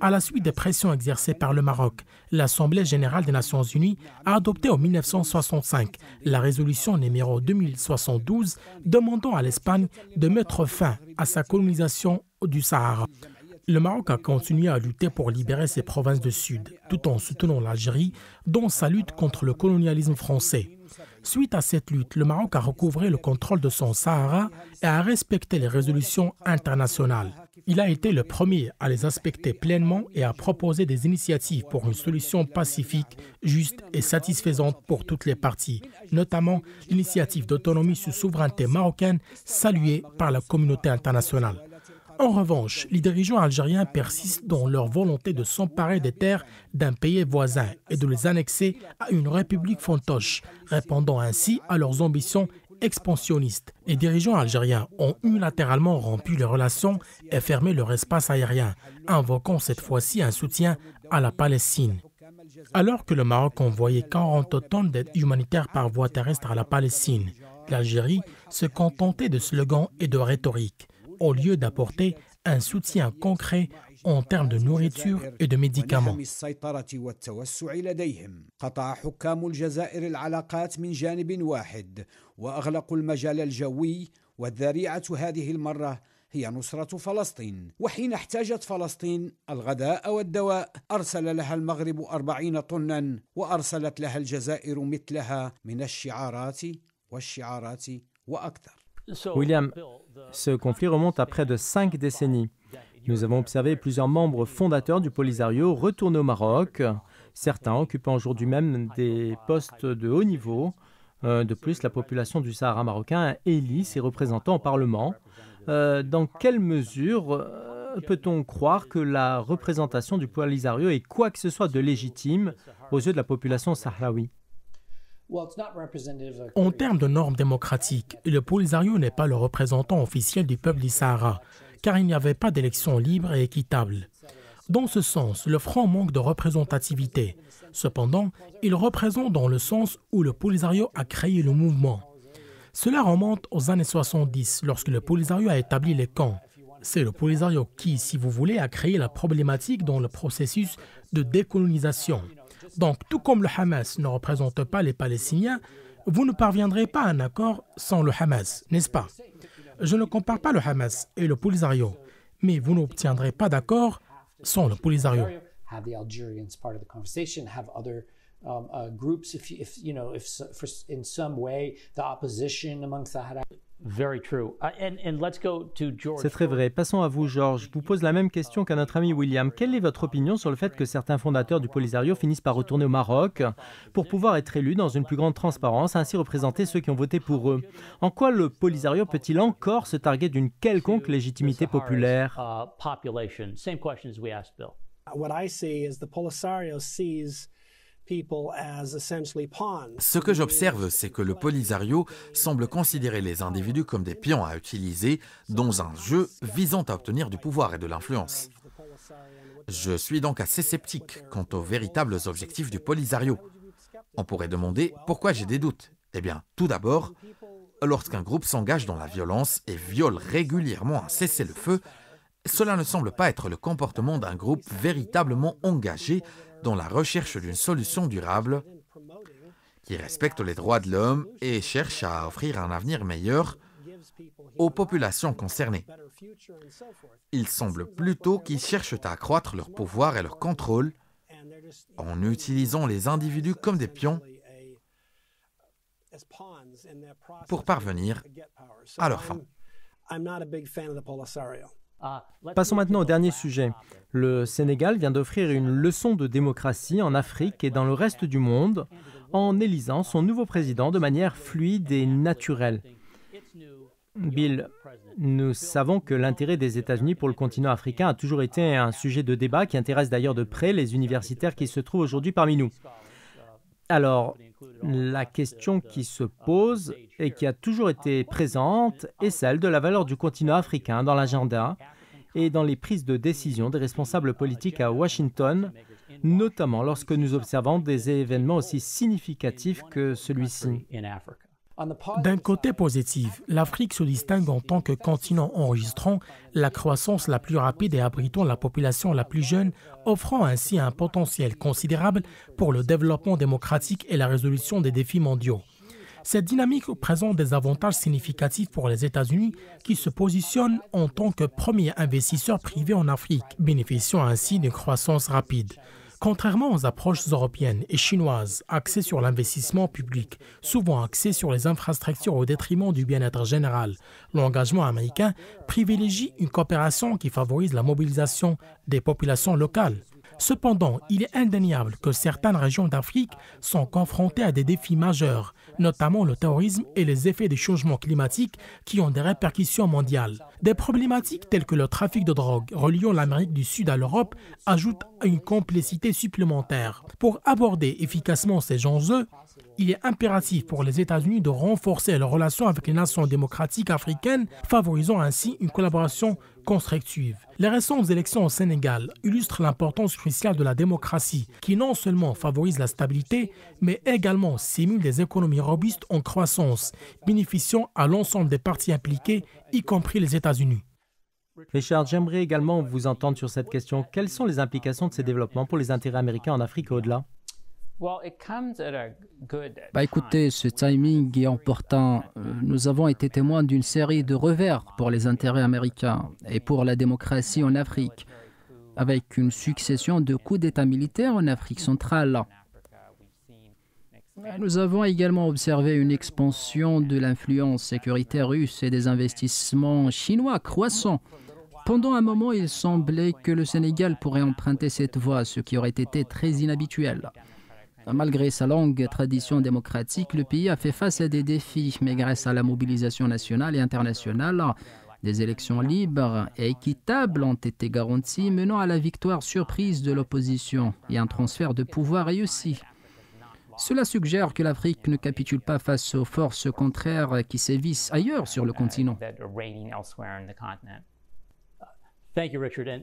À la suite des pressions exercées par le Maroc, l'Assemblée générale des Nations unies a adopté en 1965 la résolution numéro 2072 demandant à l'Espagne de mettre fin à sa colonisation du Sahara. Le Maroc a continué à lutter pour libérer ses provinces du Sud, tout en soutenant l'Algérie dans sa lutte contre le colonialisme français. Suite à cette lutte, le Maroc a recouvré le contrôle de son Sahara et a respecté les résolutions internationales. Il a été le premier à les respecter pleinement et à proposer des initiatives pour une solution pacifique, juste et satisfaisante pour toutes les parties, notamment l'initiative d'autonomie sous souveraineté marocaine saluée par la communauté internationale. En revanche, les dirigeants algériens persistent dans leur volonté de s'emparer des terres d'un pays voisin et de les annexer à une république fantoche, répondant ainsi à leurs ambitions expansionnistes. Les dirigeants algériens ont unilatéralement rompu les relations et fermé leur espace aérien, invoquant cette fois-ci un soutien à la Palestine. Alors que le Maroc envoyait 40 tonnes d'aide humanitaire par voie terrestre à la Palestine, l'Algérie se contentait de slogans et de rhétoriques. au lieu d'apporter un soutien concret en termes de nourriture et de médicaments. قطع حكام الجزائر العلاقات من جانب واحد واغلقوا المجال الجوي والذريعه هذه المره هي نصرة فلسطين وحين احتاجت فلسطين الغذاء والدواء أرسل لها المغرب أربعين طنا وأرسلت لها الجزائر مثلها من الشعارات والشعارات وأكثر William, ce conflit remonte à près de cinq décennies. Nous avons observé plusieurs membres fondateurs du Polisario retourner au Maroc, certains occupant aujourd'hui même des postes de haut niveau. Euh, de plus, la population du Sahara marocain élit ses représentants au Parlement. Euh, dans quelle mesure euh, peut-on croire que la représentation du Polisario est quoi que ce soit de légitime aux yeux de la population sahraoui en termes de normes démocratiques, le Polisario n'est pas le représentant officiel du peuple du Sahara, car il n'y avait pas d'élection libre et équitable. Dans ce sens, le Front manque de représentativité. Cependant, il représente dans le sens où le Polisario a créé le mouvement. Cela remonte aux années 70, lorsque le Polisario a établi les camps. C'est le Polisario qui, si vous voulez, a créé la problématique dans le processus de décolonisation. Donc, tout comme le Hamas ne représente pas les Palestiniens, vous ne parviendrez pas à un accord sans le Hamas, n'est-ce pas Je ne compare pas le Hamas et le Polisario, mais vous n'obtiendrez pas d'accord sans le Polisario. Um, uh, groups, if, you know, in some way the opposition among uh, C'est très vrai. Passons à vous, George. Je vous pose la même question qu'à notre ami William. Quelle est votre opinion sur le fait que certains fondateurs du Polisario finissent par retourner au Maroc pour pouvoir être élus dans une plus grande transparence, ainsi représenter ceux qui ont voté pour eux En quoi le Polisario peut-il encore se targuer d'une quelconque légitimité populaire uh, Same question as we asked Bill. What I see is the Polisario sees ce que j'observe, c'est que le Polisario semble considérer les individus comme des pions à utiliser dans un jeu visant à obtenir du pouvoir et de l'influence. Je suis donc assez sceptique quant aux véritables objectifs du Polisario. On pourrait demander pourquoi j'ai des doutes. Eh bien, tout d'abord, lorsqu'un groupe s'engage dans la violence et viole régulièrement un cessez-le-feu, cela ne semble pas être le comportement d'un groupe véritablement engagé dans la recherche d'une solution durable qui respecte les droits de l'homme et cherche à offrir un avenir meilleur aux populations concernées. Il semble plutôt qu'ils cherchent à accroître leur pouvoir et leur contrôle en utilisant les individus comme des pions pour parvenir à leur fin. Passons maintenant au dernier sujet. Le Sénégal vient d'offrir une leçon de démocratie en Afrique et dans le reste du monde en élisant son nouveau président de manière fluide et naturelle. Bill, nous savons que l'intérêt des États-Unis pour le continent africain a toujours été un sujet de débat qui intéresse d'ailleurs de près les universitaires qui se trouvent aujourd'hui parmi nous. Alors, la question qui se pose et qui a toujours été présente est celle de la valeur du continent africain dans l'agenda et dans les prises de décision des responsables politiques à Washington, notamment lorsque nous observons des événements aussi significatifs que celui-ci. D'un côté positif, l'Afrique se distingue en tant que continent enregistrant la croissance la plus rapide et abritant la population la plus jeune, offrant ainsi un potentiel considérable pour le développement démocratique et la résolution des défis mondiaux. Cette dynamique présente des avantages significatifs pour les États-Unis qui se positionnent en tant que premier investisseur privé en Afrique, bénéficiant ainsi d'une croissance rapide. Contrairement aux approches européennes et chinoises axées sur l'investissement public, souvent axées sur les infrastructures au détriment du bien-être général, l'engagement américain privilégie une coopération qui favorise la mobilisation des populations locales. Cependant, il est indéniable que certaines régions d'Afrique sont confrontées à des défis majeurs notamment le terrorisme et les effets des changements climatiques qui ont des répercussions mondiales. Des problématiques telles que le trafic de drogue reliant l'Amérique du Sud à l'Europe ajoutent une complexité supplémentaire. Pour aborder efficacement ces enjeux, il est impératif pour les États-Unis de renforcer leurs relations avec les nations démocratiques africaines, favorisant ainsi une collaboration constructive. Les récentes élections au Sénégal illustrent l'importance cruciale de la démocratie, qui non seulement favorise la stabilité, mais également simule des économies robustes en croissance, bénéficiant à l'ensemble des parties impliquées, y compris les États-Unis. Richard, j'aimerais également vous entendre sur cette question. Quelles sont les implications de ces développements pour les intérêts américains en Afrique au-delà bah écoutez, ce timing est important. Euh, nous avons été témoins d'une série de revers pour les intérêts américains et pour la démocratie en Afrique, avec une succession de coups d'État militaires en Afrique centrale. Nous avons également observé une expansion de l'influence sécuritaire russe et des investissements chinois croissants. Pendant un moment, il semblait que le Sénégal pourrait emprunter cette voie, ce qui aurait été très inhabituel. Malgré sa longue tradition démocratique, le pays a fait face à des défis, mais grâce à la mobilisation nationale et internationale, des élections libres et équitables ont été garanties, menant à la victoire surprise de l'opposition et un transfert de pouvoir réussi. Cela suggère que l'Afrique ne capitule pas face aux forces contraires qui sévissent ailleurs sur le continent.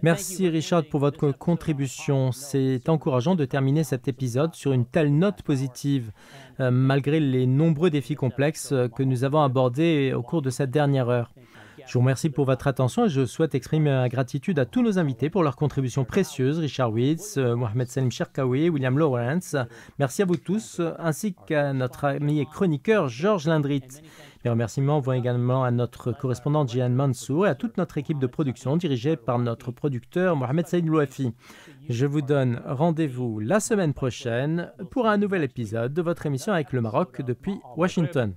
Merci Richard pour votre contribution. C'est encourageant de terminer cet épisode sur une telle note positive, euh, malgré les nombreux défis complexes euh, que nous avons abordés au cours de cette dernière heure. Je vous remercie pour votre attention et je souhaite exprimer ma gratitude à tous nos invités pour leurs contributions précieuses, Richard Witz, euh, Mohamed Salim Sherkawi, William Lawrence. Merci à vous tous, ainsi qu'à notre ami et chroniqueur Georges Lindrit. Les remerciements vont également à notre correspondante Jian Mansour et à toute notre équipe de production dirigée par notre producteur Mohamed Saïd Louafi. Je vous donne rendez-vous la semaine prochaine pour un nouvel épisode de votre émission avec le Maroc depuis Washington.